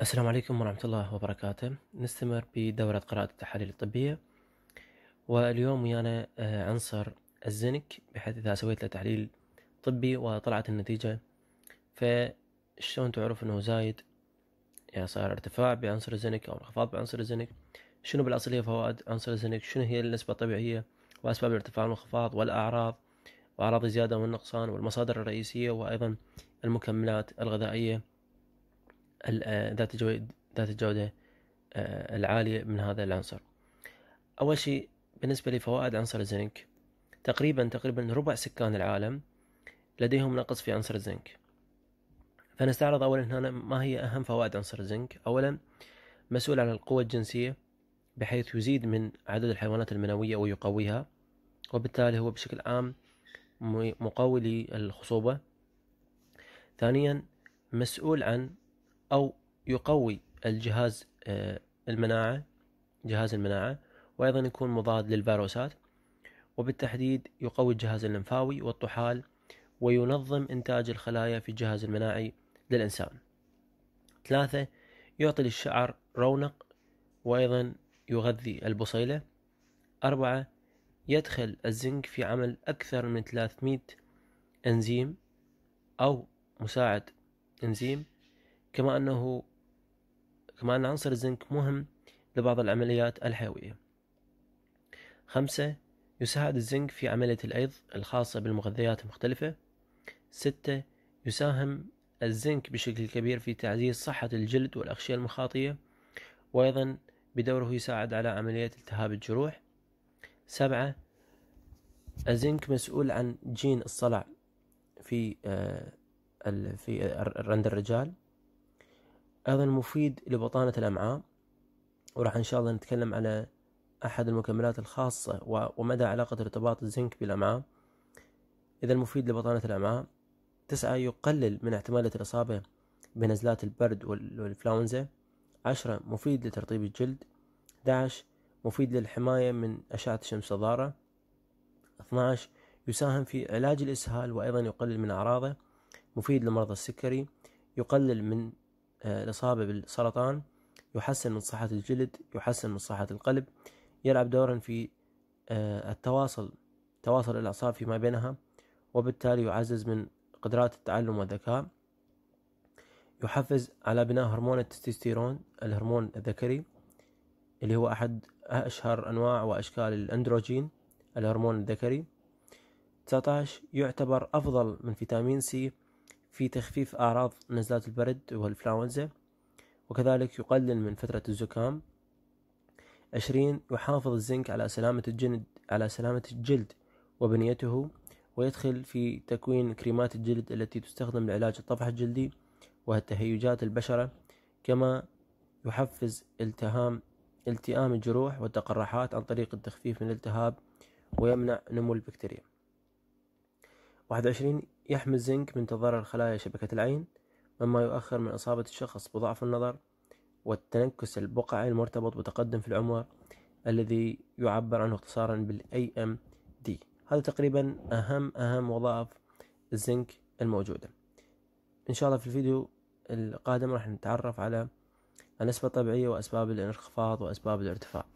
السلام عليكم ورحمة الله وبركاته نستمر بدورة قراءة التحاليل الطبية واليوم ويانا آه، عنصر الزنك بحيث إذا سويت له تحليل طبي وطلعت النتيجة فشلون تعرف أنه زايد يعني صار ارتفاع بعنصر الزنك أو انخفاض بعنصر الزنك شنو بالأصلية فوائد عنصر الزنك شنو هي النسبة الطبيعية وأسباب الارتفاع والانخفاض والأعراض وأعراض الزيادة والنقصان والمصادر الرئيسية وأيضا المكملات الغذائية آه، ذات ذات الجودة آه، العالية من هذا العنصر أول شيء بالنسبة لفوائد عنصر الزنك تقريبا تقريبا ربع سكان العالم لديهم نقص في عنصر الزنك فنستعرض أولا هنا ما هي أهم فوائد عنصر الزنك أولا مسؤول عن القوة الجنسية بحيث يزيد من عدد الحيوانات المنوية ويقويها وبالتالي هو بشكل عام مقوي للخصوبة ثانيا مسؤول عن أو يقوي الجهاز آه، المناعة جهاز المناعة وأيضا يكون مضاد للفيروسات وبالتحديد يقوي الجهاز اللمفاوي والطحال وينظم إنتاج الخلايا في الجهاز المناعي للإنسان ثلاثة يعطي للشعر رونق وأيضا يغذي البصيلة أربعة يدخل الزنك في عمل أكثر من 300 إنزيم أو مساعد إنزيم كما أنه كما أن عنصر الزنك مهم لبعض العمليات الحيوية خمسة يساعد الزنك في عملية الأيض الخاصة بالمغذيات المختلفة ستة يساهم الزنك بشكل كبير في تعزيز صحة الجلد والأغشية المخاطية وأيضا بدوره يساعد على عملية التهاب الجروح سبعة الزنك مسؤول عن جين الصلع في آه، في عند الرجال أيضا مفيد لبطانة الأمعاء وراح إن شاء الله نتكلم على أحد المكملات الخاصة ومدى علاقة ارتباط الزنك بالأمعاء إذا مفيد لبطانة الأمعاء تسعة يقلل من احتمالية الإصابة بنزلات البرد والإنفلونزا عشرة مفيد لترطيب الجلد 11 مفيد للحماية من أشعة الشمس الضارة 12 يساهم في علاج الإسهال وأيضا يقلل من أعراضه مفيد لمرضى السكري يقلل من الإصابة بالسرطان يحسن من صحة الجلد يحسن من صحة القلب يلعب دورا في آه، التواصل تواصل الأعصاب فيما بينها وبالتالي يعزز من قدرات التعلم والذكاء يحفز على بناء هرمون التستوستيرون الهرمون الذكري اللي هو أحد أشهر أنواع وأشكال الأندروجين الهرمون الذكري 19 يعتبر أفضل من فيتامين سي في تخفيف أعراض نزلات البرد والإنفلونزا وكذلك يقلل من فترة الزكام عشرين يحافظ الزنك على سلامة الجلد على سلامة الجلد وبنيته ويدخل في تكوين كريمات الجلد التي تستخدم لعلاج الطفح الجلدي وتهيجات البشرة كما يحفز التهام التئام الجروح والتقرحات عن طريق التخفيف من الالتهاب ويمنع نمو البكتيريا واحد وعشرين يحمي الزنك من تضرر خلايا شبكة العين مما يؤخر من إصابة الشخص بضعف النظر والتنكس البقعي المرتبط بتقدم في العمر الذي يعبر عنه اختصارا بالـ AMD دي هذا تقريبا اهم اهم وظائف الزنك الموجودة ان شاء الله في الفيديو القادم راح نتعرف على النسبة الطبيعية واسباب الانخفاض واسباب الارتفاع